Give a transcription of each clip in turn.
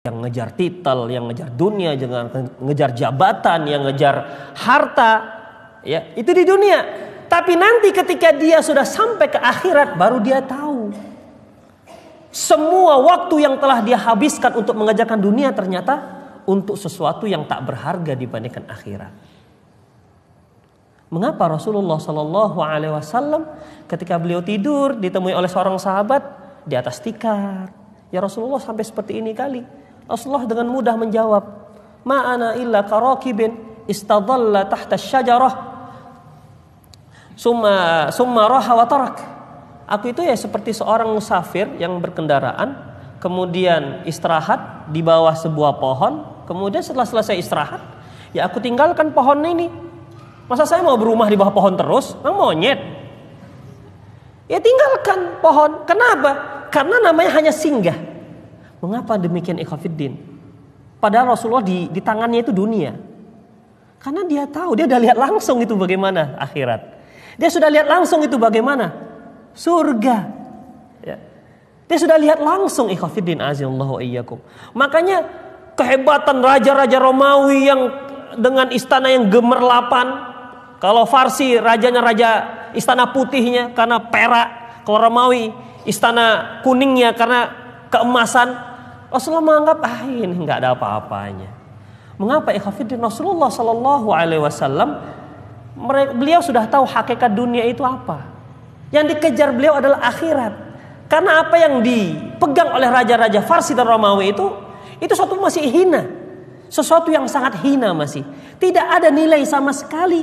yang ngejar titel, yang ngejar dunia, yang ngejar jabatan, yang ngejar harta, ya itu di dunia. Tapi nanti ketika dia sudah sampai ke akhirat, baru dia tahu semua waktu yang telah dia habiskan untuk mengajarkan dunia ternyata untuk sesuatu yang tak berharga dibandingkan akhirat. Mengapa Rasulullah Shallallahu Alaihi Wasallam ketika beliau tidur ditemui oleh seorang sahabat di atas tikar, ya Rasulullah sampai seperti ini kali, Rasulullah dengan mudah menjawab, "Ma'ana illa karakibin istadalla tahta syajarah." Summa summa raha wa tarak. Aku itu ya seperti seorang musafir yang berkendaraan, kemudian istirahat di bawah sebuah pohon, kemudian setelah selesai istirahat, ya aku tinggalkan pohon ini. Masa saya mau berumah di bawah pohon terus? Mau monyet. Ya tinggalkan pohon. Kenapa? Karena namanya hanya singgah Mengapa demikian Ikhafiddin? Padahal Rasulullah di, di tangannya itu dunia. Karena dia tahu, dia sudah lihat langsung itu bagaimana akhirat. Dia sudah lihat langsung itu bagaimana surga. Ya. Dia sudah lihat langsung Ikhafiddin azillahu iyyakum. Makanya kehebatan raja-raja Romawi yang dengan istana yang gemerlapan. Kalau Farsi rajanya raja istana putihnya karena perak. Kalau Romawi istana kuningnya karena keemasan Rasulullah menganggap ah ini nggak ada apa-apanya. Mengapa ikhafidin Rasulullah Shallallahu Alaihi Wasallam beliau sudah tahu hakikat dunia itu apa. Yang dikejar beliau adalah akhirat. Karena apa yang dipegang oleh raja-raja Farsi dan Romawi itu itu suatu masih hina. Sesuatu yang sangat hina masih. Tidak ada nilai sama sekali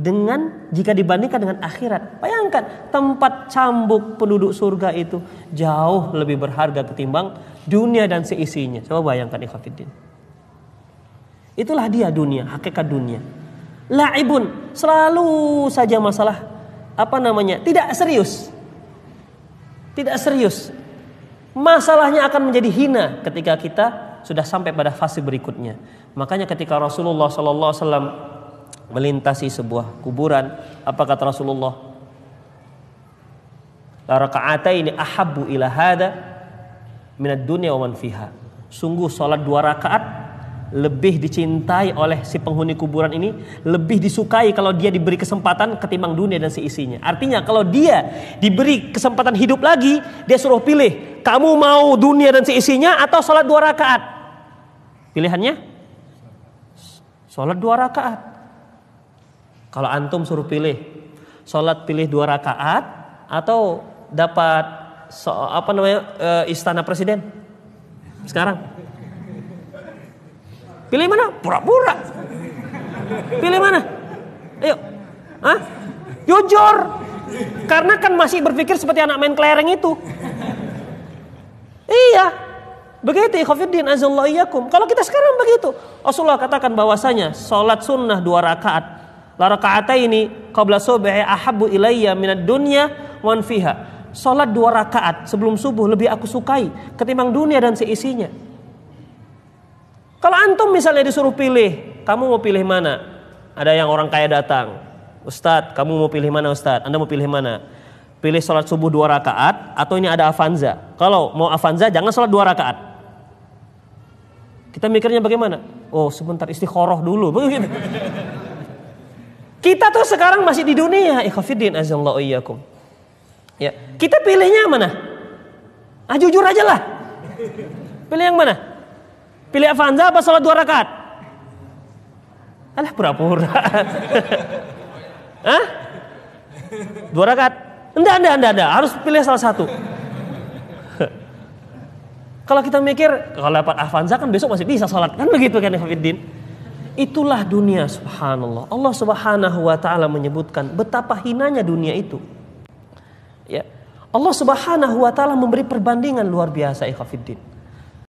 dengan jika dibandingkan dengan akhirat. Bayangkan tempat cambuk penduduk surga itu jauh lebih berharga ketimbang dunia dan seisinya. Coba bayangkan ikhwatiddin. Itulah dia dunia, hakikat dunia. Laibun selalu saja masalah apa namanya? Tidak serius. Tidak serius. Masalahnya akan menjadi hina ketika kita sudah sampai pada fase berikutnya. Makanya ketika Rasulullah SAW melintasi sebuah kuburan. Apa kata Rasulullah? Raka'ataini ahabbu ila hada minad dunya wa man fiha. Sungguh sholat dua rakaat lebih dicintai oleh si penghuni kuburan ini, lebih disukai kalau dia diberi kesempatan ketimbang dunia dan seisinya. Artinya kalau dia diberi kesempatan hidup lagi, dia suruh pilih, kamu mau dunia dan seisinya atau sholat dua rakaat? Pilihannya sholat dua rakaat. Kalau antum suruh pilih, sholat pilih dua rakaat atau dapat so, apa namanya e, istana presiden sekarang? Pilih mana? Pura-pura. Pilih mana? Ayo. Hah? Jujur. Karena kan masih berpikir seperti anak main kelereng itu. Iya, Begitu ikhwafiddin azallahu iyyakum. Kalau kita sekarang begitu, Rasulullah katakan bahwasanya salat sunnah dua rakaat La ini qabla subhi ahabbu ilayya minad dunya wan fiha. Salat dua rakaat sebelum subuh lebih aku sukai ketimbang dunia dan seisinya. Kalau antum misalnya disuruh pilih, kamu mau pilih mana? Ada yang orang kaya datang, Ustadz, kamu mau pilih mana Ustadz? Anda mau pilih mana? Pilih sholat subuh dua rakaat atau ini ada Avanza? Kalau mau Avanza jangan sholat dua rakaat. Kita mikirnya bagaimana? Oh sebentar istikharah dulu. Kita tuh sekarang masih di dunia, ikhafidin azallahu iyyakum. Ya, kita pilihnya mana? Ah jujur aja lah. Pilih yang mana? Pilih Avanza apa sholat dua rakaat? Alah pura-pura. Hah? Dua rakaat? Enggak, enggak, enggak, enggak. Harus pilih salah satu. kalau kita mikir, kalau dapat Avanza kan besok masih bisa sholat. Kan begitu kan, Ikhafidin? Itulah dunia subhanallah. Allah Subhanahu wa taala menyebutkan betapa hinanya dunia itu. Ya. Allah Subhanahu wa taala memberi perbandingan luar biasa ikhafiddin